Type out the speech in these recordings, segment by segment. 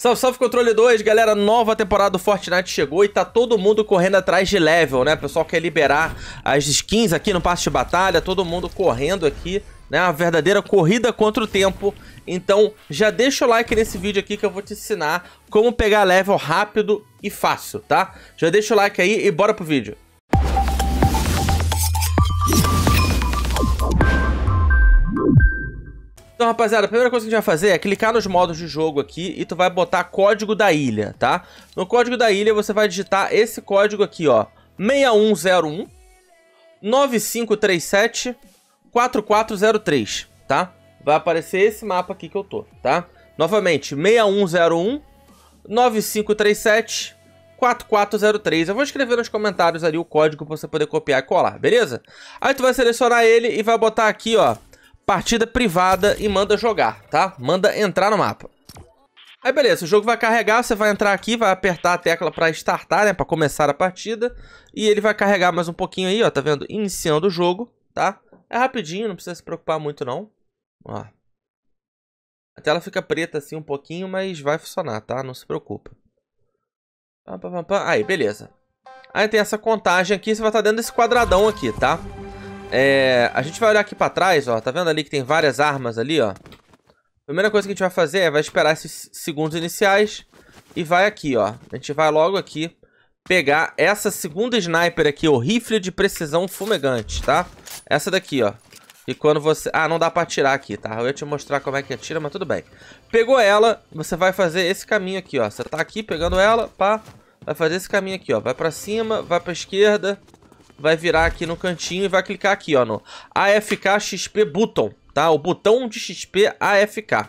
Salve, salve Controle 2, galera, nova temporada do Fortnite chegou e tá todo mundo correndo atrás de level, né? O pessoal quer liberar as skins aqui no passe de batalha, todo mundo correndo aqui, né? A verdadeira corrida contra o tempo. Então, já deixa o like nesse vídeo aqui que eu vou te ensinar como pegar level rápido e fácil, tá? Já deixa o like aí e bora pro vídeo. Então, rapaziada, a primeira coisa que a gente vai fazer é clicar nos modos de jogo aqui e tu vai botar código da ilha, tá? No código da ilha você vai digitar esse código aqui, ó. 6101 9537 4403, tá? Vai aparecer esse mapa aqui que eu tô, tá? Novamente, 6101 9537 4403. Eu vou escrever nos comentários ali o código pra você poder copiar e colar, beleza? Aí tu vai selecionar ele e vai botar aqui, ó, partida privada e manda jogar, tá? Manda entrar no mapa. Aí beleza, o jogo vai carregar, você vai entrar aqui, vai apertar a tecla para startar, né, para começar a partida, e ele vai carregar mais um pouquinho aí, ó, tá vendo? Iniciando o jogo, tá? É rapidinho, não precisa se preocupar muito não. Ó. A tela fica preta assim um pouquinho, mas vai funcionar, tá? Não se preocupa. Aí, beleza. Aí tem essa contagem aqui, você vai estar tá dentro desse quadradão aqui, tá? É, a gente vai olhar aqui pra trás, ó. Tá vendo ali que tem várias armas ali, ó? Primeira coisa que a gente vai fazer é vai esperar esses segundos iniciais e vai aqui, ó. A gente vai logo aqui pegar essa segunda sniper aqui, o rifle de precisão fumegante, tá? Essa daqui, ó. E quando você... Ah, não dá pra atirar aqui, tá? Eu ia te mostrar como é que atira, mas tudo bem. Pegou ela, você vai fazer esse caminho aqui, ó. Você tá aqui pegando ela, pá. Vai fazer esse caminho aqui, ó. Vai pra cima, vai pra esquerda, vai virar aqui no cantinho e vai clicar aqui, ó, no AFK XP Button, tá? O botão de XP AFK.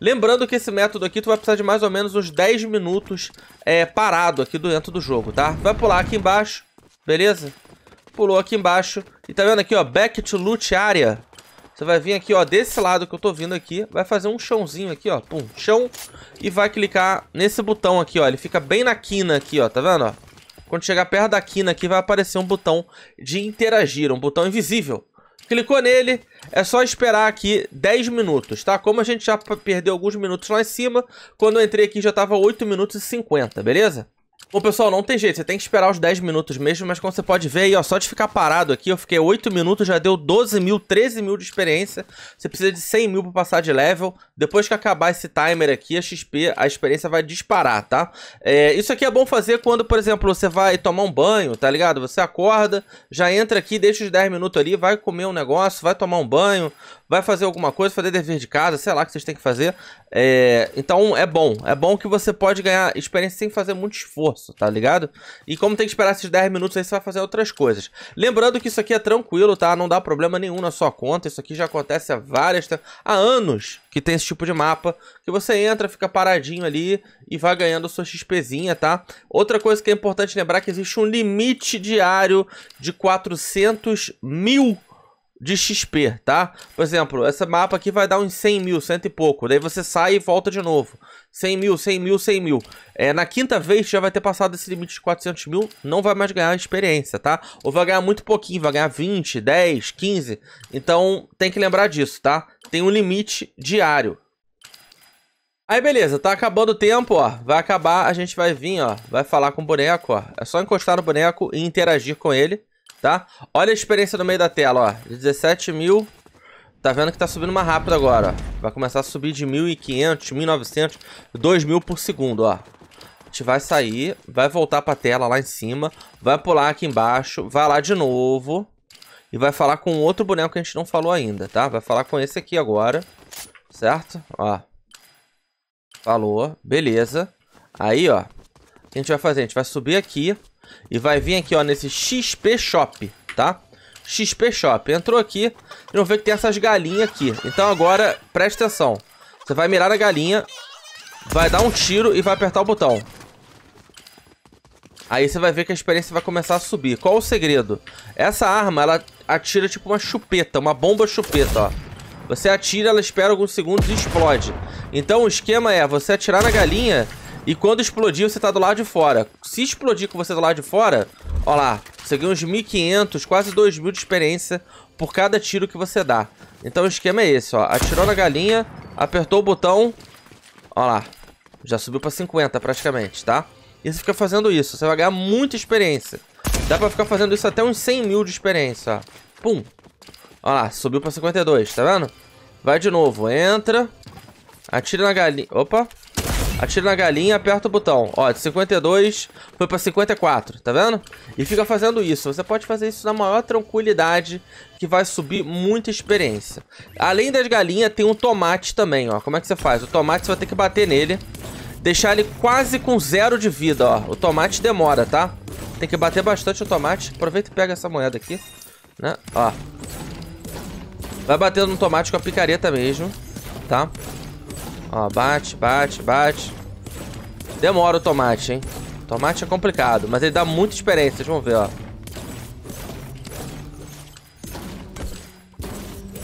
Lembrando que esse método aqui tu vai precisar de mais ou menos uns 10 minutos é, parado aqui dentro do jogo, tá? Vai pular aqui embaixo, beleza? Pulou aqui embaixo. E tá vendo aqui, ó, Back to Loot Area. Você vai vir aqui, ó, desse lado que eu tô vindo aqui, vai fazer um chãozinho aqui, ó, pum, chão, e vai clicar nesse botão aqui, ó, ele fica bem na quina aqui, ó, tá vendo, ó? Quando chegar perto da quina aqui, vai aparecer um botão de interagir, um botão invisível. Clicou nele, é só esperar aqui 10 minutos, tá? Como a gente já perdeu alguns minutos lá em cima, quando eu entrei aqui já tava 8 minutos e 50, beleza? Bom, pessoal, não tem jeito, você tem que esperar os 10 minutos mesmo, mas como você pode ver aí, ó, só de ficar parado aqui, eu fiquei 8 minutos, já deu 12 mil, 13 mil de experiência, você precisa de 100 mil pra passar de level, depois que acabar esse timer aqui, a XP, a experiência vai disparar, tá? É, isso aqui é bom fazer quando, por exemplo, você vai tomar um banho, tá ligado? Você acorda, já entra aqui, deixa os 10 minutos ali, vai comer um negócio, vai tomar um banho, vai fazer alguma coisa, fazer dever de casa, sei lá o que vocês têm que fazer, é, então é bom, é bom que você pode ganhar experiência sem fazer muito esforço esforço, tá ligado? E como tem que esperar esses 10 minutos aí, você vai fazer outras coisas. Lembrando que isso aqui é tranquilo, tá? Não dá problema nenhum na sua conta. Isso aqui já acontece há várias... Há anos que tem esse tipo de mapa. Que você entra, fica paradinho ali e vai ganhando sua XPzinha, tá? Outra coisa que é importante lembrar é que existe um limite diário de 400 mil de XP, tá? Por exemplo, esse mapa aqui vai dar uns 100 mil, cento e pouco. Daí você sai e volta de novo. 100 mil, 100 mil, 100 mil. É, na quinta vez já vai ter passado esse limite de 400 mil, não vai mais ganhar experiência, tá? Ou vai ganhar muito pouquinho, vai ganhar 20, 10, 15. Então tem que lembrar disso, tá? Tem um limite diário. Aí beleza, tá acabando o tempo, ó. Vai acabar, a gente vai vir, ó. Vai falar com o boneco, ó. É só encostar no boneco e interagir com ele tá? Olha a experiência no meio da tela, ó. 17 mil. Tá vendo que tá subindo mais rápido agora, ó. Vai começar a subir de 1.500, 1.900, 2.000 por segundo, ó. A gente vai sair, vai voltar pra tela lá em cima, vai pular aqui embaixo, vai lá de novo e vai falar com outro boneco que a gente não falou ainda, tá? Vai falar com esse aqui agora, certo? Ó. Falou, beleza. Aí, ó, o que a gente vai fazer? A gente vai subir aqui, e vai vir aqui, ó, nesse XP Shop, tá? XP Shop. Entrou aqui, e vão ver que tem essas galinhas aqui. Então agora, presta atenção. Você vai mirar na galinha, vai dar um tiro e vai apertar o botão. Aí você vai ver que a experiência vai começar a subir. Qual o segredo? Essa arma, ela atira tipo uma chupeta, uma bomba chupeta, ó. Você atira, ela espera alguns segundos e explode. Então o esquema é você atirar na galinha e quando explodir, você tá do lado de fora. Se explodir com você do lado de fora, ó lá, você ganha uns 1.500, quase 2.000 de experiência por cada tiro que você dá. Então o esquema é esse, ó. Atirou na galinha, apertou o botão, ó lá. Já subiu pra 50 praticamente, tá? E você fica fazendo isso, você vai ganhar muita experiência. Dá pra ficar fazendo isso até uns 100 mil de experiência, ó. Pum. Ó lá, subiu pra 52, tá vendo? Vai de novo, entra, atira na galinha... Opa, Atira na galinha, aperta o botão. Ó, de 52 foi pra 54, tá vendo? E fica fazendo isso. Você pode fazer isso na maior tranquilidade, que vai subir muita experiência. Além das galinhas, tem um tomate também, ó. Como é que você faz? O tomate você vai ter que bater nele, deixar ele quase com zero de vida, ó. O tomate demora, tá? Tem que bater bastante o tomate. Aproveita e pega essa moeda aqui, né? Ó. Vai batendo no tomate com a picareta mesmo, tá? Tá? Ó, bate, bate, bate. Demora o tomate, hein? Tomate é complicado, mas ele dá muita experiência. Vocês vão ver, ó.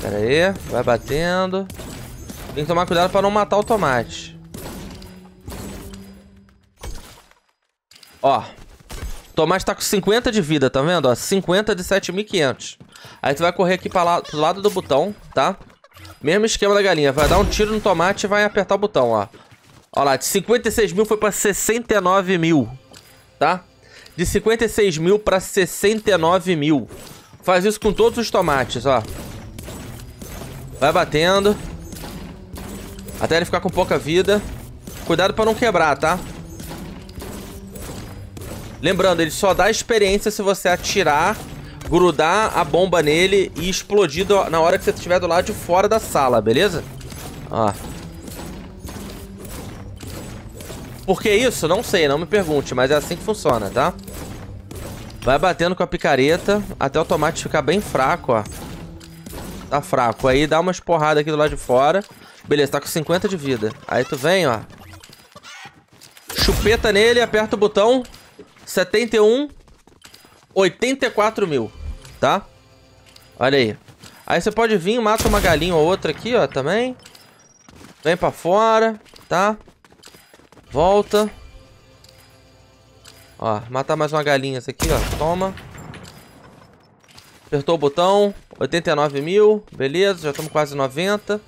Pera aí. Vai batendo. Tem que tomar cuidado pra não matar o tomate. Ó. Tomate tá com 50 de vida, tá vendo? Ó, 50 de 7.500. Aí tu vai correr aqui pra lá, pro lado do botão, tá? Tá? Mesmo esquema da galinha. Vai dar um tiro no tomate e vai apertar o botão, ó. Ó lá, de 56 mil foi pra 69 mil, tá? De 56 mil pra 69 mil. Faz isso com todos os tomates, ó. Vai batendo. Até ele ficar com pouca vida. Cuidado pra não quebrar, tá? Lembrando, ele só dá experiência se você atirar grudar a bomba nele e explodir na hora que você estiver do lado de fora da sala, beleza? Ó. Por que isso? Não sei, não me pergunte, mas é assim que funciona, tá? Vai batendo com a picareta até o tomate ficar bem fraco, ó. Tá fraco. Aí dá umas porradas aqui do lado de fora. Beleza, tá com 50 de vida. Aí tu vem, ó. Chupeta nele, aperta o botão. 71. 84 mil tá? Olha aí. Aí você pode vir, mata uma galinha ou outra aqui, ó, também. Vem pra fora, tá? Volta. Ó, matar mais uma galinha essa aqui, ó. Toma. Apertou o botão. 89 mil. Beleza, já estamos quase 90.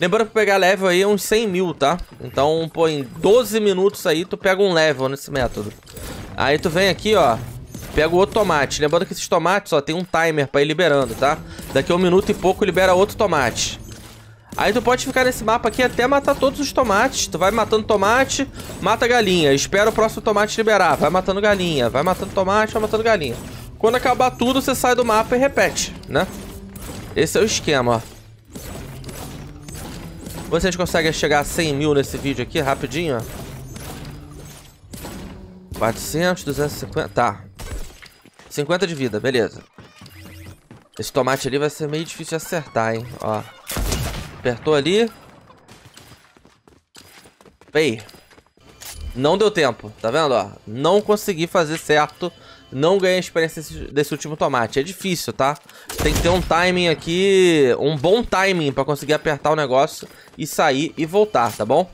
Lembrando que pegar level aí é uns 100 mil, tá? Então, pô, em 12 minutos aí tu pega um level nesse método. Aí tu vem aqui, ó. Pega o outro tomate. Lembrando que esses tomates, ó, tem um timer pra ir liberando, tá? Daqui a um minuto e pouco libera outro tomate. Aí tu pode ficar nesse mapa aqui até matar todos os tomates. Tu vai matando tomate, mata galinha. Espera o próximo tomate liberar. Vai matando galinha, vai matando tomate, vai matando galinha. Quando acabar tudo, você sai do mapa e repete, né? Esse é o esquema, ó. Vocês conseguem chegar a 100 mil nesse vídeo aqui, rapidinho, ó. 400, 250... Tá, 50 de vida, beleza. Esse tomate ali vai ser meio difícil de acertar, hein? Ó. Apertou ali. Pei. Não deu tempo, tá vendo? Ó, não consegui fazer certo. Não ganhei experiência desse último tomate. É difícil, tá? Tem que ter um timing aqui, um bom timing pra conseguir apertar o negócio e sair e voltar, tá bom?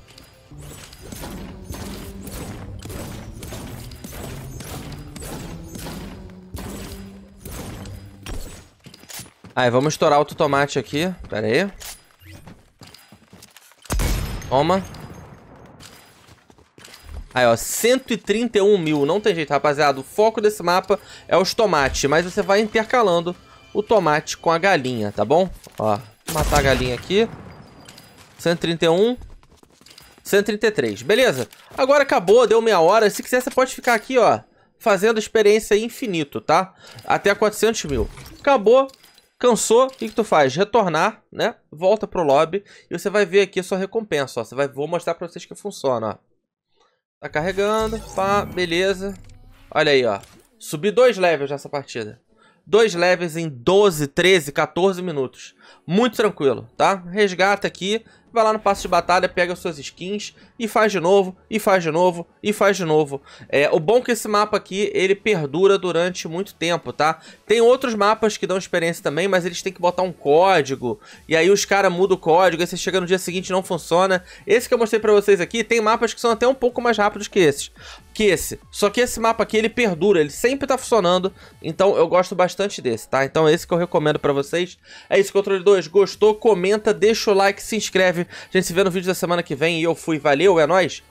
Aí, ah, vamos estourar outro tomate aqui. Pera aí. Toma. Aí, ó, 131 mil. Não tem jeito, rapaziada. O foco desse mapa é os tomates, mas você vai intercalando o tomate com a galinha, tá bom? Ó, matar a galinha aqui. 131. 133, beleza. Agora acabou, deu meia hora. Se quiser, você pode ficar aqui, ó, fazendo experiência infinito, tá? Até 400 mil. Acabou, Cansou, o que, que, tu faz? Retornar, né? Volta pro lobby e você vai ver aqui a sua recompensa, ó. Você vai, vou mostrar pra vocês que funciona, ó. Tá carregando, pá, beleza. Olha aí, ó. Subi dois levels nessa partida. Dois levels em 12, 13, 14 minutos. Muito tranquilo, tá? Resgata aqui, vai lá no passo de batalha, pega suas skins e faz de novo, e faz de novo, e faz de novo. É, o bom é que esse mapa aqui, ele perdura durante muito tempo, tá? Tem outros mapas que dão experiência também, mas eles têm que botar um código, e aí os caras mudam o código, aí você chega no dia seguinte não funciona. Esse que eu mostrei pra vocês aqui, tem mapas que são até um pouco mais rápidos que esses. Que esse. Só que esse mapa aqui, ele perdura, ele sempre tá funcionando, então eu gosto bastante desse, tá? Então esse que eu recomendo pra vocês. É isso, Controle 2. Gostou? Comenta, deixa o like, se inscreve a gente se vê no vídeo da semana que vem e eu fui. Valeu, é nóis!